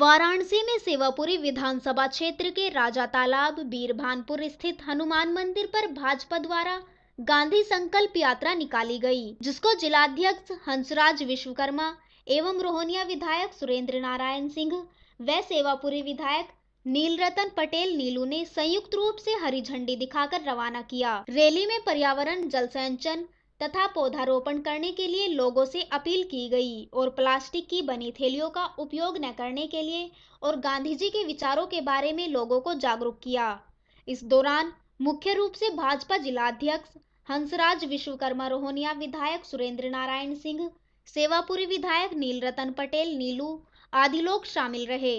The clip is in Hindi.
वाराणसी में सेवापुरी विधानसभा क्षेत्र के राजा तालाब बीरभानपुर स्थित हनुमान मंदिर पर भाजपा द्वारा गांधी संकल्प यात्रा निकाली गई जिसको जिलाध्यक्ष हंसराज विश्वकर्मा एवं रोहनिया विधायक सुरेंद्र नारायण सिंह व सेवापुरी विधायक नीलरतन पटेल नीलू ने संयुक्त रूप से हरी झंडी दिखाकर रवाना किया रैली में पर्यावरण जल संचन तथा पौधारोपण करने के लिए लोगों से अपील की गई और प्लास्टिक की बनी थैलियों का उपयोग न करने के लिए और गांधी जी के विचारों के बारे में लोगों को जागरूक किया इस दौरान मुख्य रूप से भाजपा जिलाध्यक्ष हंसराज विश्वकर्मा रोहनिया विधायक सुरेंद्र नारायण सिंह सेवापुरी विधायक नीलरतन पटेल नीलू आदि लोग शामिल रहे